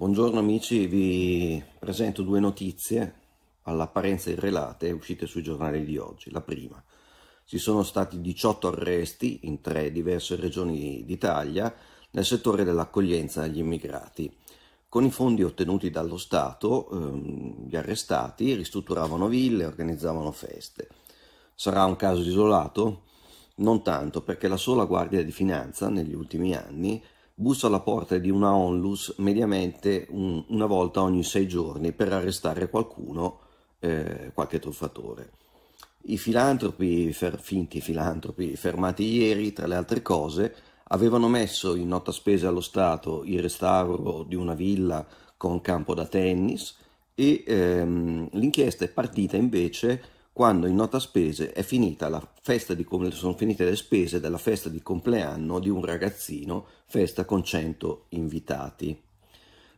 Buongiorno amici, vi presento due notizie all'apparenza irrelate uscite sui giornali di oggi. La prima, ci sono stati 18 arresti in tre diverse regioni d'Italia nel settore dell'accoglienza agli immigrati. Con i fondi ottenuti dallo Stato, ehm, gli arrestati ristrutturavano ville e organizzavano feste. Sarà un caso isolato? Non tanto, perché la sola Guardia di Finanza negli ultimi anni bussa alla porta di una onlus mediamente un, una volta ogni sei giorni per arrestare qualcuno, eh, qualche truffatore. I filantropi, fer, finti filantropi, fermati ieri, tra le altre cose, avevano messo in nota spese allo Stato il restauro di una villa con campo da tennis e ehm, l'inchiesta è partita invece quando in nota spese è finita la festa di, sono finite le spese della festa di compleanno di un ragazzino, festa con 100 invitati.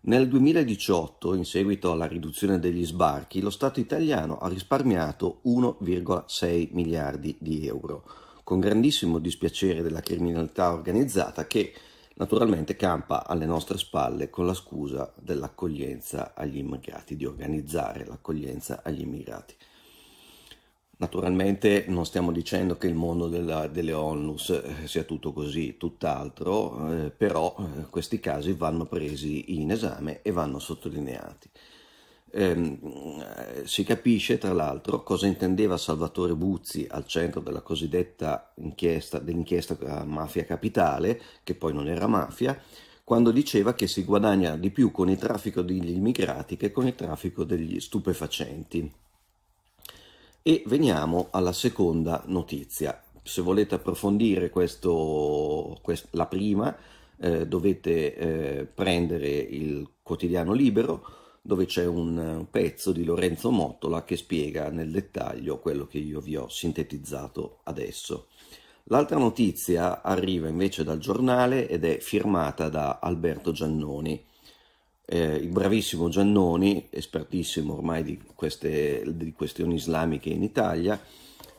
Nel 2018, in seguito alla riduzione degli sbarchi, lo Stato italiano ha risparmiato 1,6 miliardi di euro, con grandissimo dispiacere della criminalità organizzata che naturalmente campa alle nostre spalle con la scusa dell'accoglienza agli immigrati, di organizzare l'accoglienza agli immigrati. Naturalmente non stiamo dicendo che il mondo della, delle onlus eh, sia tutto così, tutt'altro, eh, però eh, questi casi vanno presi in esame e vanno sottolineati. Ehm, eh, si capisce tra l'altro cosa intendeva Salvatore Buzzi al centro della cosiddetta inchiesta, dell'inchiesta eh, Mafia Capitale, che poi non era mafia, quando diceva che si guadagna di più con il traffico degli immigrati che con il traffico degli stupefacenti. E veniamo alla seconda notizia. Se volete approfondire questo, quest la prima, eh, dovete eh, prendere il quotidiano libero dove c'è un pezzo di Lorenzo Mottola che spiega nel dettaglio quello che io vi ho sintetizzato adesso. L'altra notizia arriva invece dal giornale ed è firmata da Alberto Giannoni eh, il bravissimo Giannoni, espertissimo ormai di, queste, di questioni islamiche in Italia,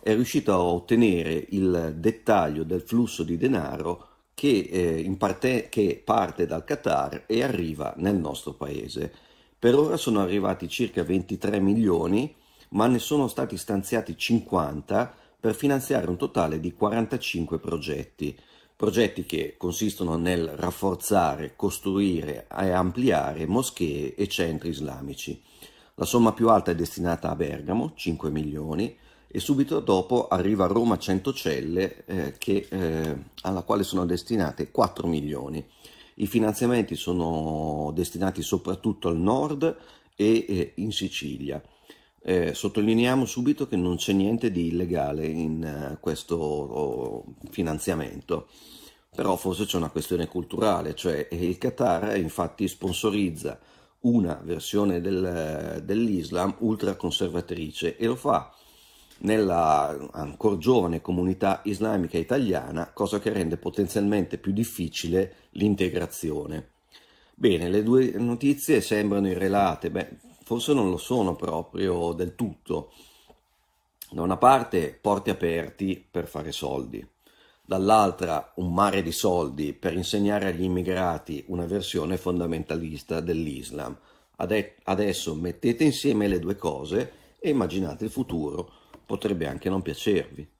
è riuscito a ottenere il dettaglio del flusso di denaro che, eh, parte, che, parte, dal Qatar e arriva nel nostro paese. Per ora sono arrivati circa 23 milioni, ma ne sono stati stanziati 50 per finanziare un totale di 45 progetti progetti che consistono nel rafforzare, costruire e ampliare moschee e centri islamici. La somma più alta è destinata a Bergamo, 5 milioni, e subito dopo arriva a Roma Centocelle, eh, che, eh, alla quale sono destinate 4 milioni. I finanziamenti sono destinati soprattutto al nord e eh, in Sicilia. Eh, sottolineiamo subito che non c'è niente di illegale in uh, questo oh, finanziamento, però forse c'è una questione culturale, cioè eh, il Qatar eh, infatti sponsorizza una versione del, dell'Islam ultraconservatrice e lo fa nella ancora giovane comunità islamica italiana, cosa che rende potenzialmente più difficile l'integrazione. Bene, le due notizie sembrano irrelate, beh, forse non lo sono proprio del tutto. Da una parte porti aperti per fare soldi, dall'altra un mare di soldi per insegnare agli immigrati una versione fondamentalista dell'Islam. adesso mettete insieme le due cose e immaginate il futuro, potrebbe anche non piacervi.